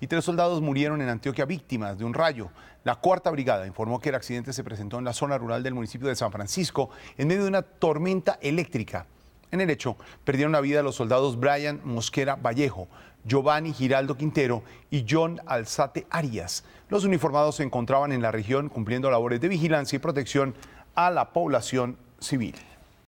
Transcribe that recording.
y tres soldados murieron en Antioquia víctimas de un rayo. La cuarta brigada informó que el accidente se presentó en la zona rural del municipio de San Francisco en medio de una tormenta eléctrica. En el hecho, perdieron la vida los soldados Brian Mosquera Vallejo, Giovanni Giraldo Quintero y John Alzate Arias. Los uniformados se encontraban en la región cumpliendo labores de vigilancia y protección a la población civil.